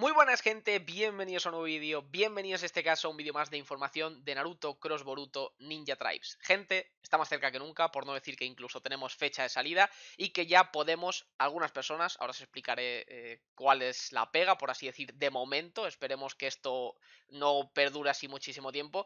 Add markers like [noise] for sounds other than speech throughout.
Muy buenas gente, bienvenidos a un nuevo vídeo, bienvenidos en este caso a un vídeo más de información de Naruto Cross Boruto Ninja Tribes. Gente, está más cerca que nunca, por no decir que incluso tenemos fecha de salida y que ya podemos, algunas personas, ahora os explicaré eh, cuál es la pega, por así decir, de momento, esperemos que esto no perdure así muchísimo tiempo,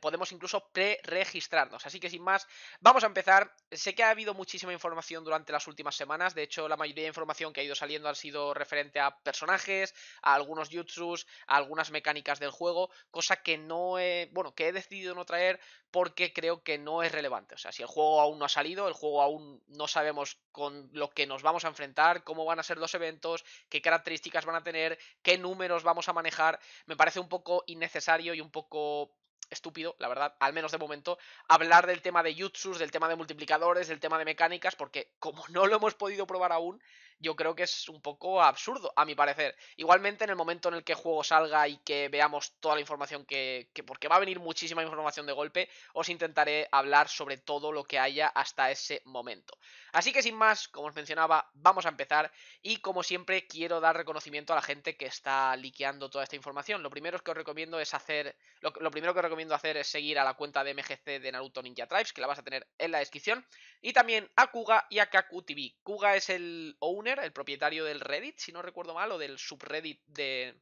podemos incluso pre-registrarnos. Así que sin más, vamos a empezar. Sé que ha habido muchísima información durante las últimas semanas, de hecho la mayoría de información que ha ido saliendo ha sido referente a personajes, a algunos jutsus, a algunas mecánicas del juego, cosa que no he, bueno, que he decidido no traer porque creo que no es relevante. O sea, si el juego aún no ha salido, el juego aún no sabemos con lo que nos vamos a enfrentar, cómo van a ser los eventos, qué características van a tener, qué números vamos a manejar, me parece un poco innecesario y un poco estúpido, la verdad, al menos de momento, hablar del tema de jutsus, del tema de multiplicadores, del tema de mecánicas, porque como no lo hemos podido probar aún, yo creo que es un poco absurdo, a mi parecer. Igualmente, en el momento en el que el juego salga y que veamos toda la información que, Porque va a venir muchísima información de golpe, os intentaré hablar sobre todo lo que haya hasta ese momento. Así que sin más, como os mencionaba, vamos a empezar. Y como siempre, quiero dar reconocimiento a la gente que está liqueando toda esta información. Lo primero que os recomiendo es hacer... Lo, primero que recomiendo hacer es seguir a la cuenta de MGC de Naruto Ninja Tribes, que la vas a tener en la descripción. Y también a Kuga y a Kaku TV. Kuga es el owner el propietario del Reddit, si no recuerdo mal, o del subreddit de,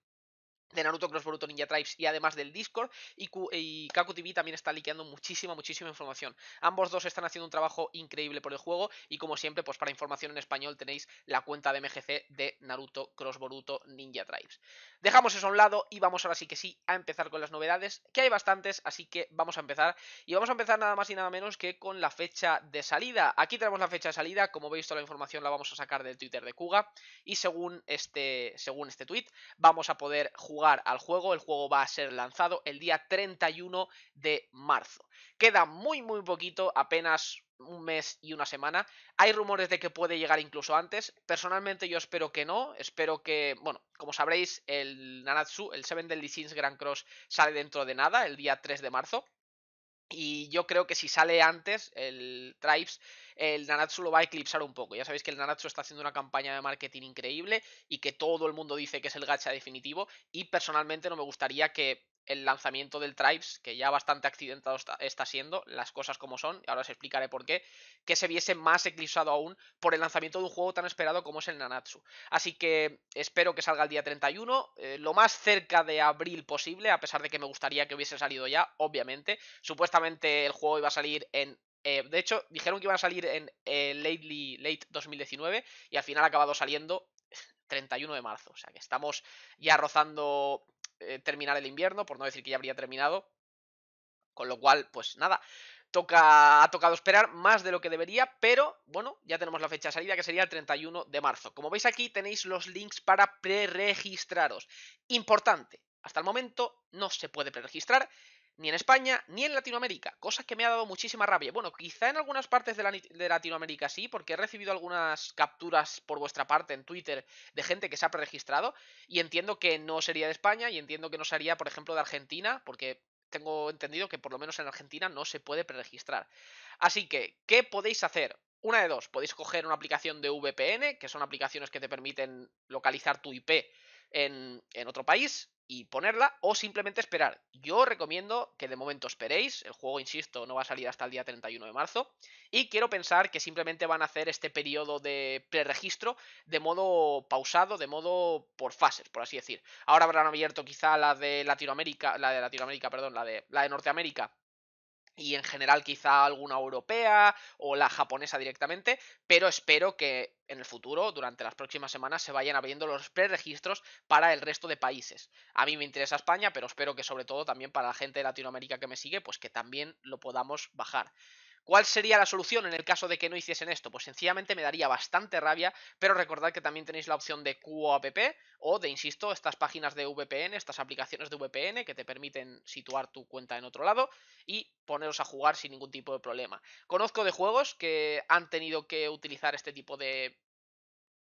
de Naruto Cross Boruto Ninja Tribes y además del Discord y, Kakutv también está liqueando muchísima, muchísima información. Ambos dos están haciendo un trabajo increíble por el juego y como siempre, pues para información en español tenéis la cuenta de MGC de Naruto Cross Boruto Ninja Tribes. Dejamos eso a un lado y vamos ahora sí que sí a empezar con las novedades, que hay bastantes, así que vamos a empezar y vamos a empezar nada más y nada menos que con la fecha de salida. Aquí tenemos la fecha de salida, como veis toda la información la vamos a sacar del Twitter de Kuga y según este según este tweet vamos a poder jugar al juego. El juego va a ser lanzado el día 31 de marzo. Queda muy, muy poquito, apenas un mes y una semana. Hay rumores de que puede llegar incluso antes. Personalmente yo espero que no. Espero que, bueno, como sabréis, el Nanatsu, el Seven del Sins Grand Cross sale dentro de nada, el día 3 de marzo. Y yo creo que si sale antes el Tribes, el Nanatsu lo va a eclipsar un poco. Ya sabéis que el Nanatsu está haciendo una campaña de marketing increíble y que todo el mundo dice que es el gacha definitivo. Y personalmente no me gustaría que el lanzamiento del Tribes, que ya bastante accidentado está, siendo, las cosas como son, y ahora os explicaré por qué, que se viese más eclipsado aún por el lanzamiento de un juego tan esperado como es el Nanatsu. Así que espero que salga el día 31, eh, lo más cerca de abril posible, a pesar de que me gustaría que hubiese salido ya, obviamente. Supuestamente el juego iba a salir en eh, de hecho, dijeron que iba a salir en eh, late 2019 y al final ha acabado saliendo 31 de marzo. O sea que estamos ya rozando eh, terminar el invierno, por no decir que ya habría terminado. Con lo cual, pues nada, toca, ha tocado esperar más de lo que debería, pero bueno, ya tenemos la fecha de salida que sería el 31 de marzo. Como veis aquí tenéis los links para preregistraros. Importante, hasta el momento no se puede preregistrar ni en España, ni en Latinoamérica, cosa que me ha dado muchísima rabia. Bueno, quizá en algunas partes de, Latinoamérica sí, porque he recibido algunas capturas por vuestra parte en Twitter de gente que se ha preregistrado, y entiendo que no sería de España, y entiendo que no sería, por ejemplo, de Argentina, porque tengo entendido que por lo menos en Argentina no se puede preregistrar. Así que, ¿qué podéis hacer? Una de dos, podéis coger una aplicación de VPN, que son aplicaciones que te permiten localizar tu IP en otro país, y ponerla o simplemente esperar. Yo recomiendo que de momento esperéis, el juego, insisto, no va a salir hasta el día 31 de marzo y quiero pensar que simplemente van a hacer este periodo de preregistro de modo pausado, de modo por fases, por así decir. Ahora habrán abierto quizá la de Latinoamérica, la de Latinoamérica, perdón, la de la de Norteamérica y en general quizá alguna europea o la japonesa directamente, pero espero que en el futuro, durante las próximas semanas, se vayan abriendo los preregistros para el resto de países. A mí me interesa España, pero espero que sobre todo también para la gente de Latinoamérica que me sigue, pues que también lo podamos bajar. ¿Cuál sería la solución en el caso de que no hiciesen esto? Pues sencillamente me daría bastante rabia, pero recordad que también tenéis la opción de QoAPP o de, insisto, estas páginas de VPN, estas aplicaciones de VPN que te permiten situar tu cuenta en otro lado y poneros a jugar sin ningún tipo de problema. Conozco de juegos que han tenido que utilizar este tipo de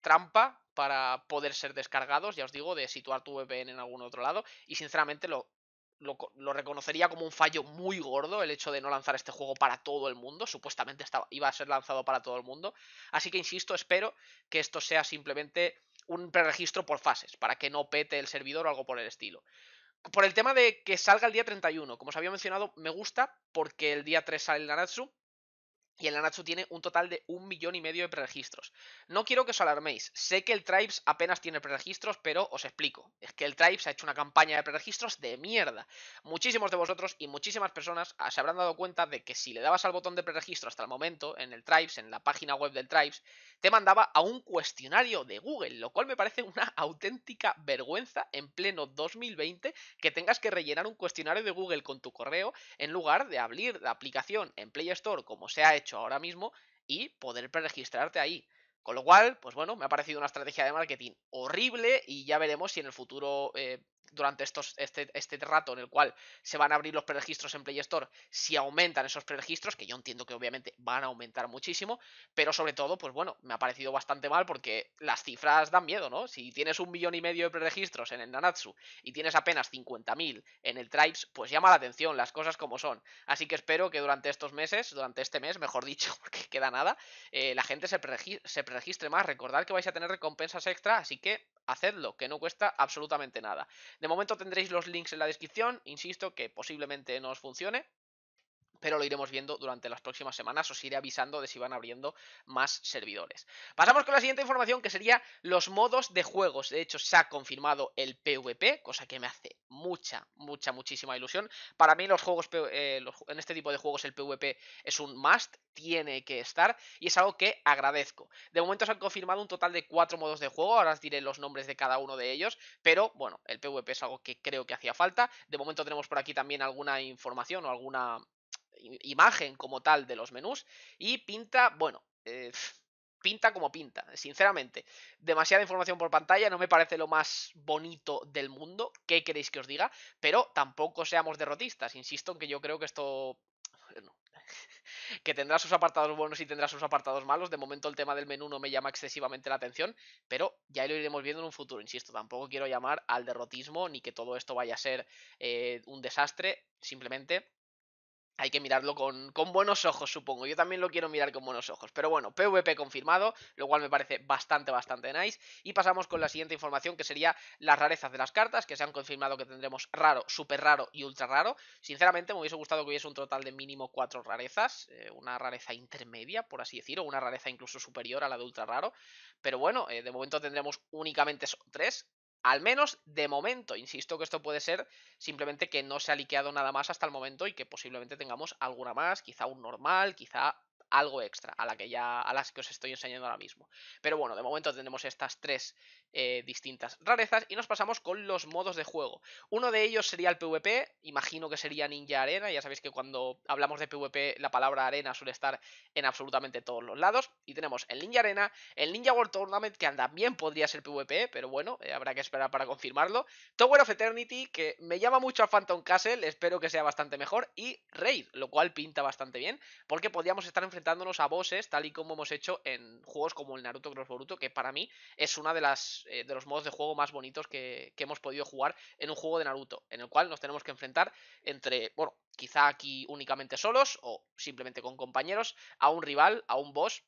trampa para poder ser descargados, ya os digo, de situar tu VPN en algún otro lado y sinceramente lo lo, reconocería como un fallo muy gordo el hecho de no lanzar este juego para todo el mundo. Supuestamente estaba, iba a ser lanzado para todo el mundo. Así que, insisto, espero que esto sea simplemente un preregistro por fases, para que no pete el servidor o algo por el estilo. Por el tema de que salga el día 31, como os había mencionado, me gusta porque el día 3 sale el Nanatsu y el Nanachu tiene un total de un millón y medio de preregistros. No quiero que os alarméis. Sé que el Tribes apenas tiene preregistros, pero os explico. Es que el Tribes ha hecho una campaña de preregistros de mierda. Muchísimos de vosotros y muchísimas personas ah, se habrán dado cuenta de que si le dabas al botón de preregistro hasta el momento, en el Tribes, en la página web del Tribes, te mandaba a un cuestionario de Google, lo cual me parece una [laughs] auténtica vergüenza en pleno 2020 que tengas que rellenar un cuestionario de Google con tu correo en lugar de abrir la aplicación en Play Store como se ha hecho ahora mismo y poder registrarte ahí. Con lo cual, pues bueno, me ha parecido una estrategia de marketing horrible y ya veremos si en el futuro eh, durante estos, este, este, rato en el cual se van a abrir los preregistros en Play Store, si aumentan esos preregistros, que yo entiendo que obviamente van a aumentar muchísimo, pero sobre todo, pues bueno, me ha parecido bastante mal porque las cifras dan miedo, ¿no? Si tienes un millón y medio de preregistros en el Nanatsu y tienes apenas 50.000 en el Tribes, pues llama la atención las cosas como son. Así que espero que durante estos meses, durante este mes, mejor dicho, [laughs] porque queda nada, eh, la gente se, se preregistre más. Recordad que vais a tener recompensas extra, así que hacedlo, que no cuesta absolutamente nada. De momento tendréis los links en la descripción, insisto que posiblemente no os funcione, pero lo iremos viendo durante las próximas semanas, os iré avisando de si van abriendo más servidores. Pasamos con la siguiente información que sería los modos de juegos. De hecho, se ha confirmado el PvP, cosa que me hace mucha, mucha, muchísima ilusión. Para mí los juegos, eh, en este tipo de juegos el PvP es un must, tiene que estar y es algo que agradezco. De momento se han confirmado un total de cuatro modos de juego, ahora os diré los nombres de cada uno de ellos, pero bueno, el PvP es algo que creo que hacía falta. De momento tenemos por aquí también alguna información o alguna imagen como tal de los menús y pinta, bueno, eh, [laughs] pinta como pinta, sinceramente. Demasiada información por pantalla, no me parece lo más bonito del mundo, ¿qué queréis que os diga? Pero tampoco seamos derrotistas, insisto en que yo creo que esto... Eh, [laughs] que tendrá sus apartados buenos y tendrá sus apartados malos. De momento el tema del menú no me llama excesivamente la atención, pero ya lo iremos viendo en un futuro, insisto. Tampoco quiero llamar al derrotismo ni que todo esto vaya a ser eh, un desastre, simplemente hay que mirarlo con, buenos ojos, supongo. Yo también lo quiero mirar con buenos ojos. Pero bueno, PvP confirmado, lo cual me parece bastante, bastante nice. Y pasamos con la siguiente información, que sería las rarezas de las cartas, que se han confirmado que tendremos raro, super raro y ultra raro. Sinceramente, me hubiese gustado que hubiese un total de mínimo cuatro rarezas, eh, una rareza intermedia, por así decirlo, una rareza incluso superior a la de ultra raro. Pero bueno, eh, de momento tendremos únicamente tres, al menos de momento, insisto que esto puede ser simplemente que no se ha liqueado nada más hasta el momento y que posiblemente tengamos alguna más, quizá un normal, quizá algo extra a la que ya a las que os estoy enseñando ahora mismo. Pero bueno, de momento tenemos estas tres eh, distintas rarezas y nos pasamos con los modos de juego. Uno de ellos sería el PvP, imagino que sería Ninja Arena, ya sabéis que cuando hablamos de PvP la palabra arena suele estar en absolutamente todos los lados. Y tenemos el Ninja Arena, el Ninja World Tournament, que también podría ser PvP, pero bueno, eh, habrá que esperar para confirmarlo. Tower of Eternity, que me llama mucho a Phantom Castle, espero que sea bastante mejor. Y Raid, lo cual pinta bastante bien, porque podríamos estar enfrentándonos a bosses, tal y como hemos hecho en juegos como el Naruto Cross Boruto, que para mí es una de las eh, de los modos de juego más bonitos que, hemos podido jugar en un juego de Naruto, en el cual nos tenemos que enfrentar entre, bueno, quizá aquí únicamente solos o simplemente con compañeros, a un rival, a un boss,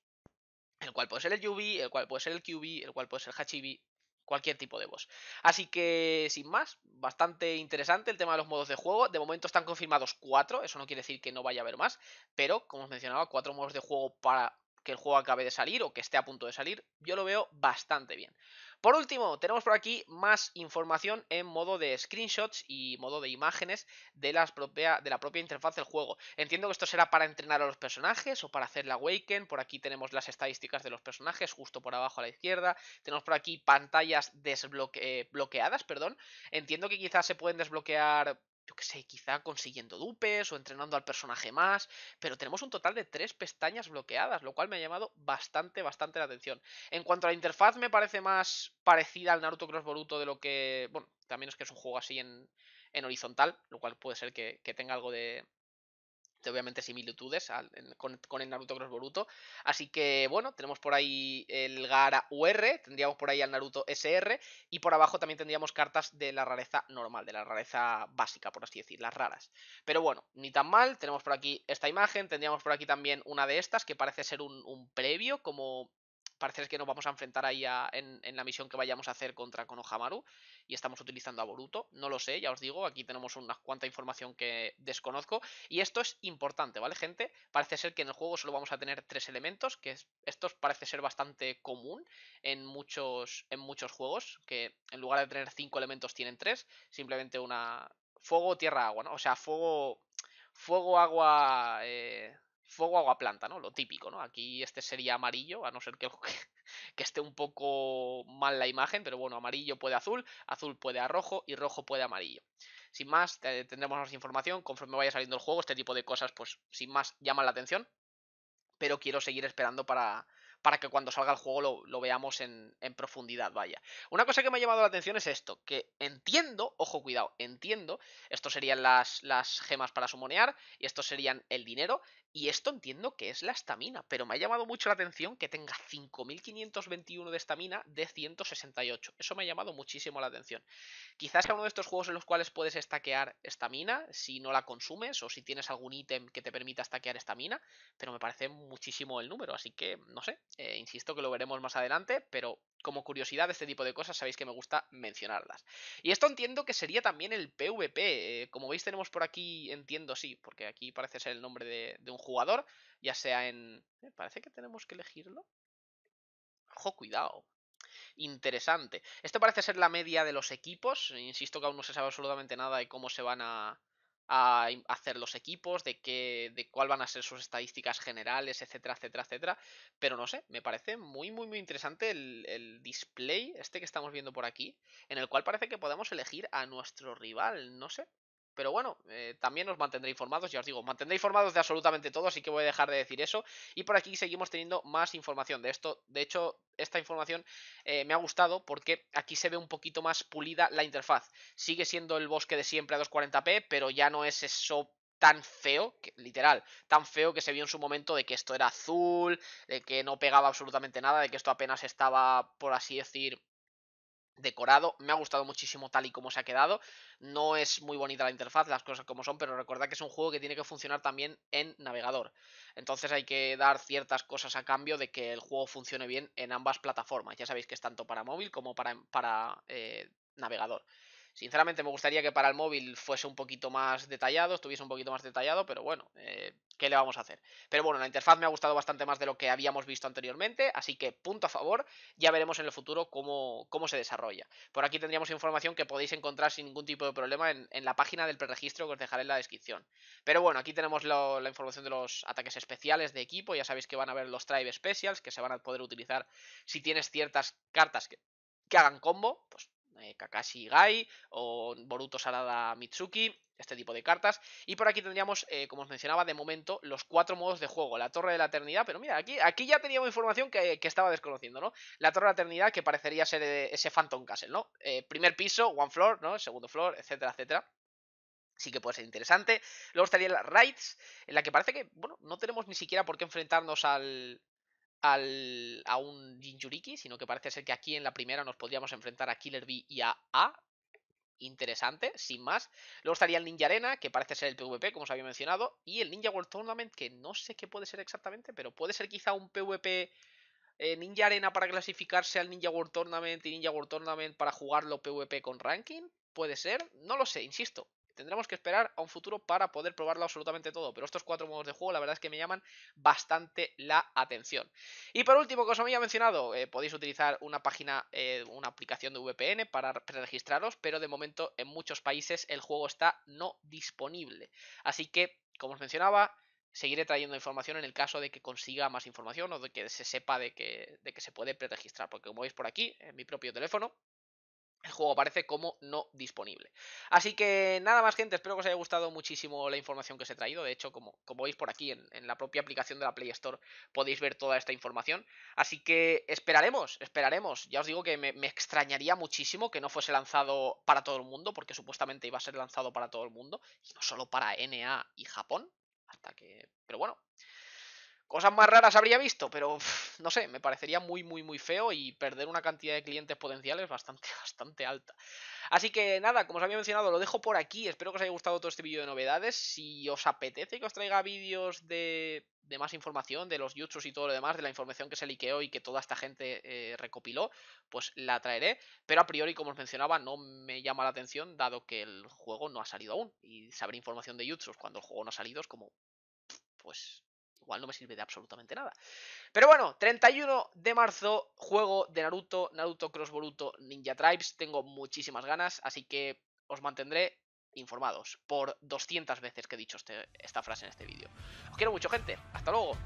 el cual puede ser el Yubi, el cual puede ser el QB, el cual puede ser el Hachibi, cualquier tipo de boss. Así que, sin más, bastante interesante el tema de los modos de juego. De momento están confirmados cuatro, eso no quiere decir que no vaya a haber más, pero, como os mencionaba, cuatro modos de juego para que el juego acabe de salir o que esté a punto de salir, yo lo veo bastante bien. Por último, tenemos por aquí más información en modo de screenshots y modo de imágenes de, de la propia interfaz del juego. Entiendo que esto será para entrenar a los personajes o para hacer la Awaken. Por aquí tenemos las estadísticas de los personajes, justo por abajo a la izquierda. Tenemos por aquí pantallas desbloqueadas, perdón. Entiendo que quizás se pueden desbloquear yo qué sé, quizá consiguiendo dupes o entrenando al personaje más, pero tenemos un total de tres pestañas bloqueadas, lo cual me ha llamado bastante, bastante la atención. En cuanto a la interfaz, me parece más parecida al Naruto Cross Boruto de lo que, bueno, también es que es un juego así en, horizontal, lo cual puede ser que tenga algo de, obviamente similitudes con, el Naruto Cross Boruto. Así que bueno, tenemos por ahí el Gara UR, tendríamos por ahí al Naruto SR y por abajo también tendríamos cartas de la rareza normal, de la rareza básica, por así decir, las raras. Pero bueno, ni tan mal, tenemos por aquí esta imagen, tendríamos por aquí también una de estas que parece ser un, un previo, como parece que nos vamos a enfrentar ahí en, la misión que vayamos a hacer contra Konohamaru y estamos utilizando a Boruto, no lo sé, ya os digo, aquí tenemos unas cuanta información que desconozco y esto es importante, ¿vale gente? Parece ser que en el juego solo vamos a tener tres elementos, que estos parece ser bastante común en muchos, en muchos juegos, que en lugar de tener cinco elementos tienen tres, simplemente una... Fuego, tierra, agua, ¿no? O sea, fuego, fuego, agua, eh, fuego, agua, planta, ¿no? Lo típico, ¿no? Aquí este sería amarillo, a no ser que, [laughs] que, esté un poco mal la imagen, pero bueno, amarillo puede azul, azul puede a rojo y rojo puede amarillo. Sin más, tendremos más información conforme vaya saliendo el juego, este tipo de cosas, pues sin más, llaman la atención, pero quiero seguir esperando para, para que cuando salga el juego lo, veamos en, profundidad, vaya. Una cosa que me ha llamado la atención es esto, que entiendo, ojo cuidado, entiendo, esto serían las, gemas para sumonear y estos serían el dinero y esto entiendo que es la estamina, pero me ha llamado mucho la atención que tenga 5.521 de estamina de 168. Eso me ha llamado muchísimo la atención. Quizás sea uno de estos juegos en los cuales puedes estaquear estamina si no la consumes o si tienes algún ítem que te permita estaquear estamina, pero me parece muchísimo el número, así que no sé, eh, insisto que lo veremos más adelante, pero como curiosidad de este tipo de cosas sabéis que me gusta mencionarlas. Y esto entiendo que sería también el PvP. Eh, como veis tenemos por aquí, entiendo sí, porque aquí parece ser el nombre de, un jugador, ya sea en... Eh, parece que tenemos que elegirlo. Ojo, cuidado. Interesante. Esto parece ser la media de los equipos. Insisto que aún no se sabe absolutamente nada de cómo se van a, a hacer los equipos, de qué, de cuál van a ser sus estadísticas generales, etcétera, etcétera, etcétera. Pero no sé, me parece muy, muy, muy interesante el, el display este que estamos viendo por aquí, en el cual parece que podemos elegir a nuestro rival, no sé. Pero bueno, eh, también os mantendré informados, ya os digo, mantendré informados de absolutamente todo, así que voy a dejar de decir eso. Y por aquí seguimos teniendo más información de esto. De hecho, esta información eh, me ha gustado porque aquí se ve un poquito más pulida la interfaz. Sigue siendo el bosque de siempre a 240p, pero ya no es eso tan feo, literal, tan feo que se vio en su momento de que esto era azul, de que no pegaba absolutamente nada, de que esto apenas estaba, por así decir, decorado. Me ha gustado muchísimo tal y como se ha quedado. No es muy bonita la interfaz, las cosas como son, pero recordad que es un juego que tiene que funcionar también en navegador. Entonces hay que dar ciertas cosas a cambio de que el juego funcione bien en ambas plataformas. Ya sabéis que es tanto para móvil como para, para eh, navegador. Sinceramente me gustaría que para el móvil fuese un poquito más detallado, estuviese un poquito más detallado, pero bueno, eh, ¿qué le vamos a hacer? Pero bueno, la interfaz me ha gustado bastante más de lo que habíamos visto anteriormente, así que punto a favor, ya veremos en el futuro cómo, cómo se desarrolla. Por aquí tendríamos información que podéis encontrar sin ningún tipo de problema en, la página del preregistro que os dejaré en la descripción. Pero bueno, aquí tenemos la información de los ataques especiales de equipo, ya sabéis que van a haber los Tribe Specials, que se van a poder utilizar si tienes ciertas cartas que, que hagan combo, pues eh, Kakashi Gai o Boruto Sarada Mitsuki, este tipo de cartas. Y por aquí tendríamos, eh, como os mencionaba, de momento los cuatro modos de juego. La Torre de la Eternidad, pero mira, aquí, aquí ya teníamos información que, estaba desconociendo, ¿no? La Torre de la Eternidad que parecería ser eh, ese Phantom Castle, ¿no? primer piso, one floor, ¿no? Segundo floor, etcétera, etcétera sí que puede ser interesante. Luego estaría la Raids, en la que parece que, bueno, no tenemos ni siquiera por qué enfrentarnos al, a un Jinjuriki sino que parece ser que aquí en la primera nos podríamos enfrentar a Killer B y a A. Interesante, sin más. Luego estaría el Ninja Arena, que parece ser el PvP, como os había mencionado, y el Ninja World Tournament, que no sé qué puede ser exactamente, pero puede ser quizá un PvP eh, Ninja Arena para clasificarse al Ninja World Tournament y Ninja World Tournament para jugarlo PvP con ranking. Puede ser, no lo sé, insisto, Tendremos que esperar a un futuro para poder probarlo absolutamente todo, pero estos cuatro modos de juego la verdad es que me llaman bastante la atención. Y por último, que os había mencionado, eh, podéis utilizar una página, eh, una aplicación de VPN para registraros, pero de momento en muchos países el juego está no disponible. Así que, como os mencionaba, seguiré trayendo información en el caso de que consiga más información o de que se sepa de que, de que se puede preregistrar. Porque como veis por aquí, en mi propio teléfono, el juego aparece como no disponible. Así que nada más gente, espero que os haya gustado muchísimo la información que os he traído. De hecho, como, como veis por aquí en, la propia aplicación de la Play Store podéis ver toda esta información. Así que esperaremos, esperaremos. Ya os digo que me, me, extrañaría muchísimo que no fuese lanzado para todo el mundo, porque supuestamente iba a ser lanzado para todo el mundo, y no solo para NA y Japón. Hasta que... Pero bueno, Cosas más raras habría visto, pero no sé, me parecería muy, muy, muy feo y perder una cantidad de clientes potenciales bastante, [laughs] bastante alta. Así que nada, como os había mencionado, lo dejo por aquí. Espero que os haya gustado todo este vídeo de novedades. Si os apetece que os traiga vídeos de, más información, de los youtubers y todo lo demás, de la información que se liqueó y que toda esta gente eh, recopiló, pues la traeré. Pero a priori, como os mencionaba, no me llama la atención, dado que el juego no ha salido aún. Y saber información de youtubers cuando el juego no ha salido es como... Pues Igual no me sirve de absolutamente nada. Pero bueno, 31 de marzo, juego de Naruto, Naruto Cross Boruto Ninja Tribes. Tengo muchísimas ganas, así que os mantendré informados por 200 veces que he dicho este, esta frase en este vídeo. Os quiero mucho, gente. Hasta luego.